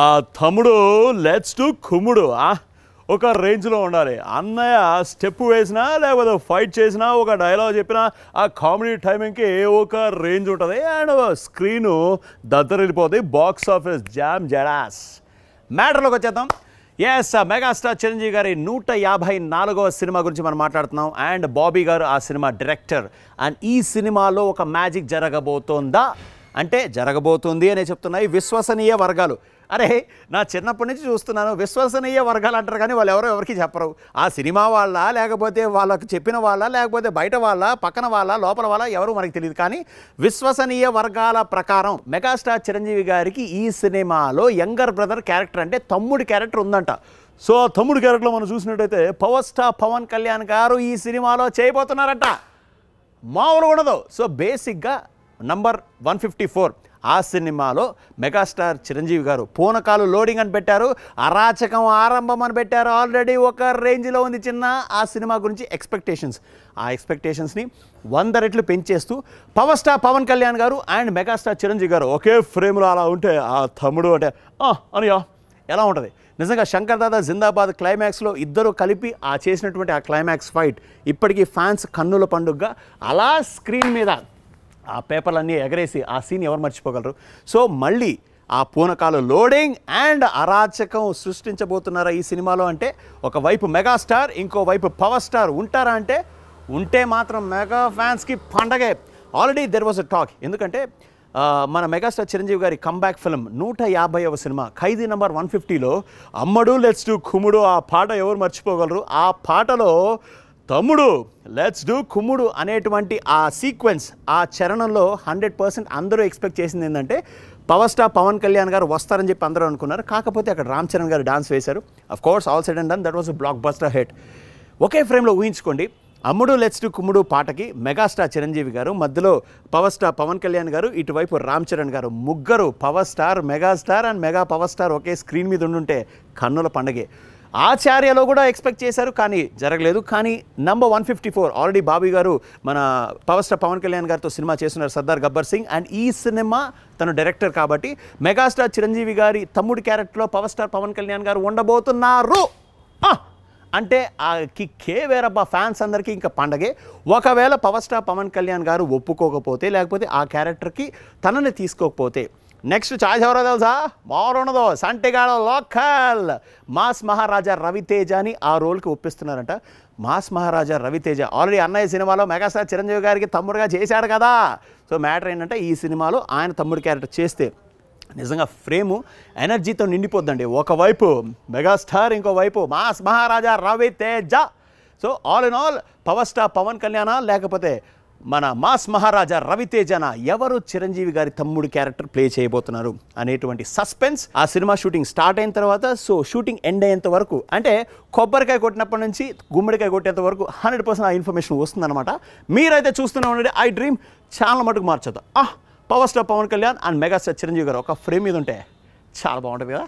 ఆ తమ్ముడు let's to కుమ్ముడు ఒక రేంజ్లో ఉండాలి అన్నయ్య స్టెప్ వేసినా లేకపోతే ఫైట్ చేసినా ఒక డైలాగ్ చెప్పినా ఆ కామెడీ టైమింగ్కి ఒక రేంజ్ ఉంటుంది అండ్ స్క్రీను దద్దరిల్లిపోతుంది బాక్స్ ఆఫీస్ జామ్ జడాస్ మ్యాటర్లోకి వచ్చేద్దాం ఎస్ మెగాస్టార్ చిరంజీవి గారి నూట యాభై నాలుగవ సినిమా గురించి మనం మాట్లాడుతున్నాం అండ్ బాబీ గారు ఆ సినిమా డైరెక్టర్ అండ్ ఈ సినిమాలో ఒక మ్యాజిక్ జరగబోతోందా అంటే జరగబోతుంది అనే చెప్తున్నాయి విశ్వసనీయ వర్గాలు అరే నా చిన్నప్పటి నుంచి చూస్తున్నాను విశ్వసనీయ వర్గాలు అంటారు కానీ వాళ్ళు ఎవరో ఎవరికి చెప్పరు ఆ సినిమా వాళ్ళ లేకపోతే వాళ్ళకు చెప్పిన వాళ్ళ లేకపోతే బయట వాళ్ళ పక్కన వాళ్ళ లోపల వాళ్ళ ఎవరు మనకు తెలియదు కానీ విశ్వసనీయ వర్గాల ప్రకారం మెగాస్టార్ చిరంజీవి గారికి ఈ సినిమాలో యంగర్ బ్రదర్ క్యారెక్టర్ అంటే తమ్ముడి క్యారెక్టర్ ఉందంట సో తమ్ముడు క్యారెక్టర్లో మనం చూసినట్టయితే పవర్ స్టార్ పవన్ కళ్యాణ్ గారు ఈ సినిమాలో చేయబోతున్నారట మామూలుగా ఉండదు సో బేసిక్గా నంబర్ వన్ ఫిఫ్టీ ఫోర్ ఆ సినిమాలో మెగాస్టార్ చిరంజీవి గారు పూనకాలు లోడింగ్ అని పెట్టారు అరాచకం ఆరంభం అని పెట్టారు ఆల్రెడీ ఒక రేంజ్లో ఉంది చిన్న ఆ సినిమా గురించి ఎక్స్పెక్టేషన్స్ ఆ ఎక్స్పెక్టేషన్స్ని వంద రెట్లు పెంచేస్తూ power star Pawan Kalyan garu and megastar Chiranjeevi గారు ఒకే ఫ్రేమ్లో అలా ఉంటే ఆ తమ్ముడు అంటే అనియా ఎలా ఉంటుంది నిజంగా శంకర్ దాదా జిందాబాద్ క్లైమాక్స్లో ఇద్దరు కలిపి ఆ చేసినటువంటి ఆ క్లైమాక్స్ ఫైట్ ఇప్పటికీ ఫ్యాన్స్ కన్నుల పండుగగా అలా స్క్రీన్ మీద ఆ పేపర్లన్నీ ఎగరేసి ఆ సీన్ ఎవరు మర్చిపోగలరు సో మళ్ళీ ఆ పూనకాలు లోడింగ్ అండ్ అరాచకం సృష్టించబోతున్నారా ఈ సినిమాలో అంటే ఒకవైపు మెగాస్టార్ ఇంకోవైపు పవర్ స్టార్ ఉంటారా అంటే ఉంటే మాత్రం మెగా ఫ్యాన్స్కి పండగే already there was a talk ఎందుకంటే మన మెగాస్టార్ చిరంజీవి గారి కంబ్యాక్ ఫిల్మ్ నూట యాభైవ సినిమా ఖైదీ నంబర్ వన్ ఫిఫ్టీలో అమ్మడు లెట్స్ టు కుముడు ఆ పాట ఎవరు మర్చిపోగలరు ఆ పాటలో తమ్ముడు లెట్స్ డూ కుమ్ముడు అనేటువంటి ఆ సీక్వెన్స్ ఆ చరణంలో హండ్రెడ్ పర్సెంట్ అందరూ ఎక్స్పెక్ట్ చేసింది ఏంటంటే పవర్ స్టార్ పవన్ కళ్యాణ్ గారు వస్తారని చెప్పి అందరూ అనుకున్నారు కాకపోతే అక్కడ రామ్ చరణ్ గారు డాన్స్ వేశారు of course all side and then that was blockbuster hit ఒకే ఫ్రేమ్లో ఊహించుకోండి అమ్ముడు లెట్స్ డూ కుమ్ముడు పాటకి మెగాస్టార్ చిరంజీవి గారు మధ్యలో పవర్ స్టార్ పవన్ కళ్యాణ్ గారు ఇటువైపు రామ్ చరణ్ గారు ముగ్గురు power star megastar and mega power star ఒకే స్క్రీన్ మీద ఉండుంటే కన్నుల పండగే ఆచార్యలో కూడా ఎక్స్పెక్ట్ చేశారు కానీ జరగలేదు కానీ number one fifty four already Bobby garu మన పవర్ స్టార్ పవన్ కళ్యాణ్ గారితో సినిమా చేస్తున్నారు సర్దార్ గబ్బర్ సింగ్ అండ్ ఈ సినిమా తను డైరెక్టర్ కాబట్టి మెగాస్టార్ చిరంజీవి గారి తమ్ముడి క్యారెక్టర్లో పవర్ స్టార్ పవన్ కళ్యాణ్ గారు ఉండబోతున్నారు అంటే ఆ కిక్కే వేరబ్బ ఫ్యాన్స్ అందరికీ ఇంకా పండగే ఒకవేళ పవర్ స్టార్ పవన్ కళ్యాణ్ గారు ఒప్పుకోకపోతే లేకపోతే ఆ క్యారెక్టర్కి తనని తీసుకోకపోతే నెక్స్ట్ ఛాయిస్ ఎవరో తెలుసా మారున్నదో సంటిగాడ లోకల్ మాస్ మహారాజా రవితేజ అని ఆ రోల్కి ఒప్పిస్తున్నారంట మాస్ మహారాజా రవితేజ ఆల్రెడీ అన్నయ్య సినిమాలో మెగాస్టార్ చిరంజీవి గారికి తమ్ముడుగా చేశాడు కదా సో మ్యాటర్ ఏంటంటే ఈ సినిమాలో ఆయన తమ్ముడు క్యారెక్టర్ చేస్తే నిజంగా ఫ్రేము ఎనర్జీతో నిండిపోద్దండి ఒకవైపు మెగాస్టార్ ఇంకోవైపు mass Maharaja Ravi Teja so all in all power star Pawan Kalyan లేకపోతే మన మాస్ మహారాజా రవితేజన ఎవరు చిరంజీవి గారి తమ్ముడు క్యారెక్టర్ ప్లే చేయబోతున్నారు అనేటువంటి సస్పెన్స్ ఆ సినిమా షూటింగ్ స్టార్ట్ అయిన తర్వాత సో షూటింగ్ ఎండ్ అయ్యేంత వరకు అంటే కొబ్బరికాయ కొట్టినప్పటి నుంచి గుమ్మడికాయ కొట్టేంత వరకు హండ్రెడ్ పర్సెంట్ ఆ ఇన్ఫర్మేషన్ వస్తుందన్నమాట మీరైతే చూస్తూనే ఉండండి ఐ డ్రీమ్ ఛానల్ మటుకు మార్చదు ఆ power star Pawan Kalyan and megastar Chiranjeevi garu ఒక ఫ్రేమ్ మీద ఉంటే చాలా బాగుంటుంది కదా